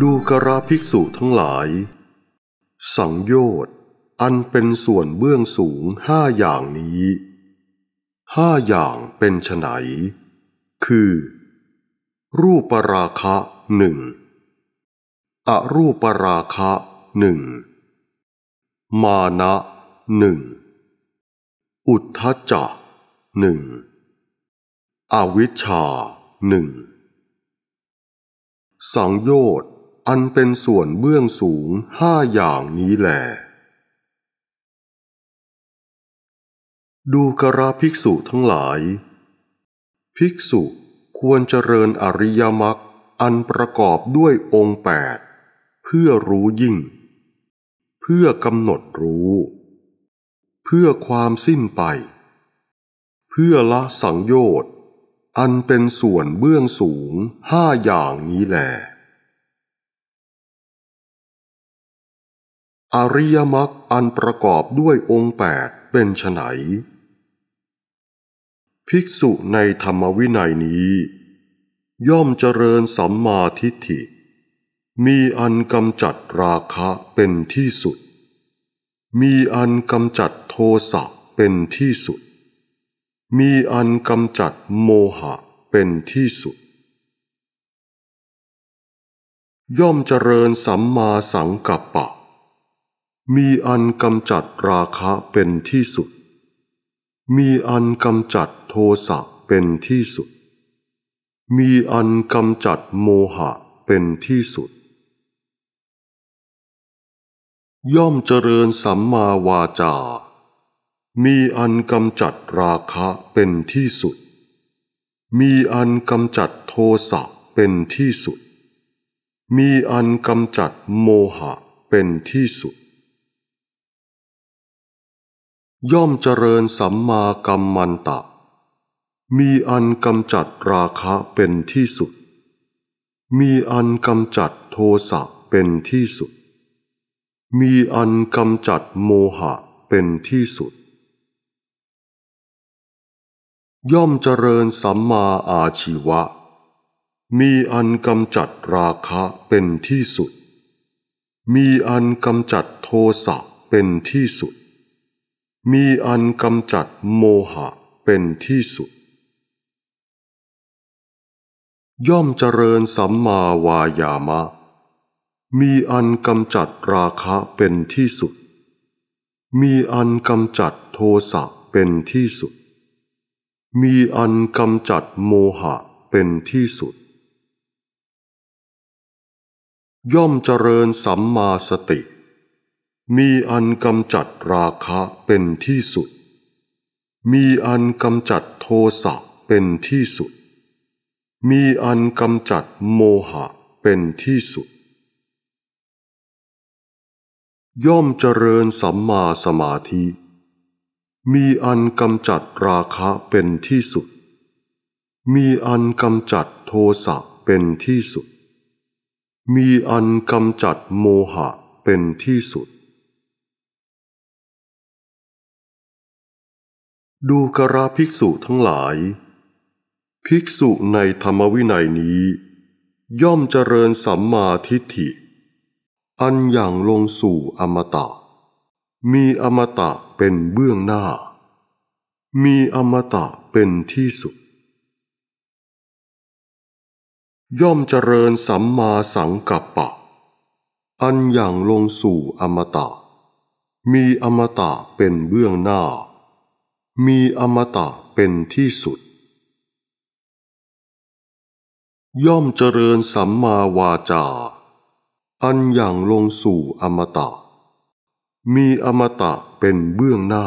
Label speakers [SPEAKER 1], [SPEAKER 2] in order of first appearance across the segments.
[SPEAKER 1] ดูกราภิกษุทั้งหลาย สังโยชน์ อันเป็นส่วนเบื้องสูงห้าอย่างนี้ ห้าอย่างเป็นไฉนคือ รูปปราคะหนึ่งอรูปปราคะหนึ่งมานะหนึ่งอุทธจักหนึ่งอวิชชาหนึ่งสังโยชนอันเป็นส่วนเบื้องสูงห้าอย่างนี้แหละ ดูกราภิกษุทั้งหลาย ภิกษุควรเจริญอริยมรรคอันประกอบด้วยองค์แปดเพื่อรู้ยิ่ง เพื่อกำหนดรู้ เพื่อความสิ้นไป เพื่อละสังโยชน์อันเป็นส่วนเบื้องสูงห้าอย่างนี้แหละอริยมรรคอันประกอบด้วยองค์แปดเป็นไฉน ภิกษุในธรรมวินัยนี้ ย่อมเจริญสัมมาทิฏฐิ มีอันกำจัดราคะเป็นที่สุด มีอันกำจัดโทสะเป็นที่สุด มีอันกำจัดโมหะเป็นที่สุด ย่อมเจริญสัมมาสังกัปปะมีอันกำจัดราคะเป็นที่สุด มีอันกำจัดโทสะเป็นที่สุด มีอันกำจัดโมหะเป็นที่สุด ย่อมเจริญสัมมาวาจา มีอันกำจัดราคะเป็นที่สุด มีอันกำจัดโทสะเป็นที่สุด มีอันกำจัดโมหะเป็นที่สุดย่อมเจริญสัมมากัมมันตะ มีอันกำจัดราคะเป็นที่สุด มีอันกำจัดโทสะเป็นที่สุด มีอันกำจัดโมหะเป็นที่สุด ย่อมเจริญสัมมาอาชีวะ มีอันกำจัดราคะเป็นที่สุด มีอันกำจัดโทสะเป็นที่สุดมีอันกำจัดโมหะเป็นที่สุด ย่อมเจริญสัมมาวายามะ มีอันกำจัดราคะเป็นที่สุด มีอันกำจัดโทสะเป็นที่สุด มีอันกำจัดโมหะเป็นที่สุด ย่อมเจริญสัมมาสติมีอันกำจัดราคะเป็นที่สุด มีอันกำจัดโทสะเป็นที่สุด มีอันกำจัดโมหะเป็นที่สุด ย่อมเจริญสัมมาสมาธิ มีอันกำจัดราคะเป็นที่สุด มีอันกำจัดโทสะเป็นที่สุด มีอันกำจัดโมหะเป็นที่สุดดูกราภิกษุทั้งหลาย ภิกษุในธรรมวินัยนี้ ย่อมเจริญสัมมาทิฏฐิ อันอย่างลงสู่อมตะ มีอมตะเป็นเบื้องหน้า มีอมตะเป็นที่สุด ย่อมเจริญสัมมาสังกัปปะ อันอย่างลงสู่อมตะ มีอมตะเป็นเบื้องหน้ามีอมตะเป็นที่สุด ย่อมเจริญสัมมาวาจา อันอย่างลงสู่อมตะ มีอมตะเป็นเบื้องหน้า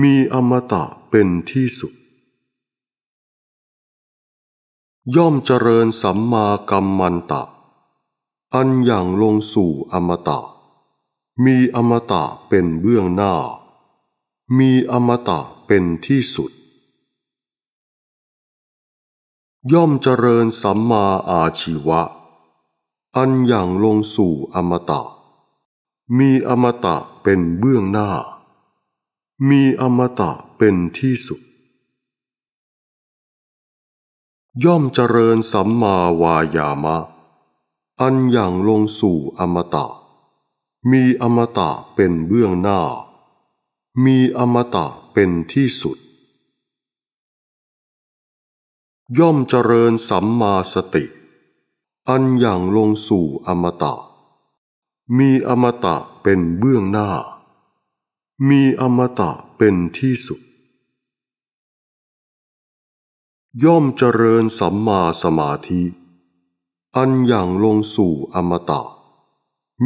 [SPEAKER 1] มีอมตะเป็นที่สุด ย่อมเจริญสัมมากรรมมันตะ อันอย่างลงสู่อมตะ มีอมตะเป็นเบื้องหน้ามีอมตะเป็นที่สุด ย่อมเจริญสัมมาอาชีวะ อันอย่างลงสู่อมตะ มีอมตะเป็นเบื้องหน้า มีอมตะเป็นที่สุด ย่อมเจริญสัมมาวายามะ อันอย่างลงสู่อมตะ มีอมตะเป็นเบื้องหน้ามีอมตะเป็นที่สุด ย่อมเจริญสัมมาสติ อันอย่างลงสู่อมตะ มีอมตะเป็นเบื้องหน้า มีอมตะเป็นที่สุด ย่อมเจริญสัมมาสมาธิ อันอย่างลงสู่อมตะ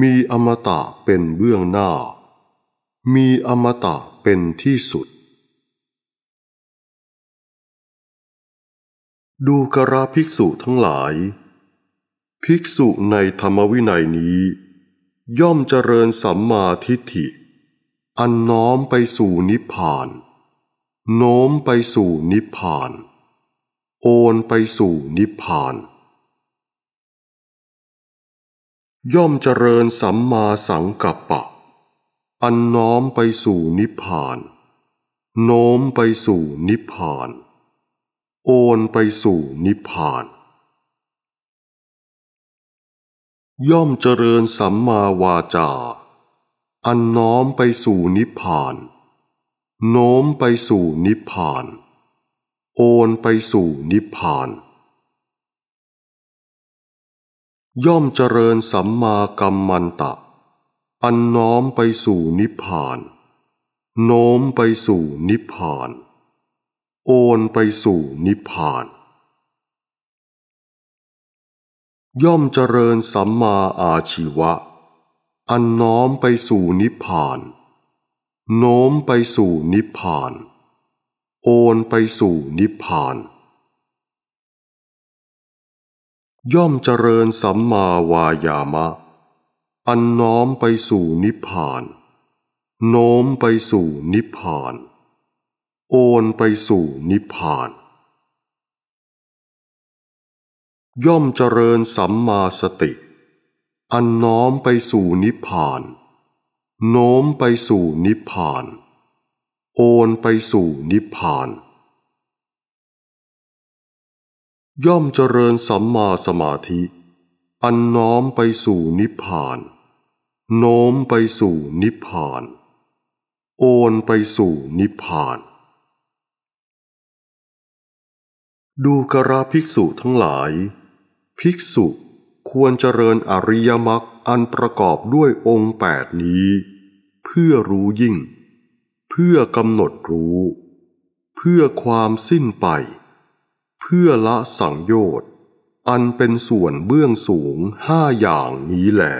[SPEAKER 1] มีอมตะเป็นเบื้องหน้ามีอมตะเป็นที่สุด ดูกราภิกษุทั้งหลาย ภิกษุในธรรมวินัยนี้ ย่อมเจริญสัมมาทิฏฐิ อันน้อมไปสู่นิพพาน โน้มไปสู่นิพพาน โอนไปสู่นิพพาน ย่อมเจริญสัมมาสังกัปปะอันน้อมไปสู่นิพพาน โน้ม ไปสู่นิพพาน โอนไปสู่นิพพาน ย่อมเจริญสัมมาวาจา อันน้อมไปสู่นิพพาน โน้ม ไปสู่นิพพาน โอนไปสู่นิพพาน ย่อมเจริญสัมมากัมมันตะอันน้อมไปสู่นิพพาน โน้มไปสู่นิพพาน โอนไปสู่นิพพาน ย่อมเจริญสัมมาอาชีวะ อันน้อมไปสู่นิพพาน โน้มไปสู่นิพพาน โอนไปสู่นิพพาน ย่อมเจริญสัมมาวายามะอันน้อมไปสู่นิพพาน โน้มไปสู่นิพพาน โอนไปสู่นิพพาน ย่อมเจริญสัมมาสติ อันน้อมไปสู่นิพพาน โน้มไปสู่นิพพาน โอนไปสู่นิพพาน ย่อมเจริญสัมมาสมาธิ อันน้อมไปสู่นิพพานโน้มไปสู่นิพพาน โอนไปสู่นิพพาน ดูกราภิกษุทั้งหลาย ภิกษุควรเจริญอริยมรรค อันประกอบด้วยองค์แปดนี้ เพื่อรู้ยิ่ง เพื่อกำหนดรู้ เพื่อความสิ้นไป เพื่อละสังโยชน์ อันเป็นส่วนเบื้องสูงห้าอย่างนี้แหละ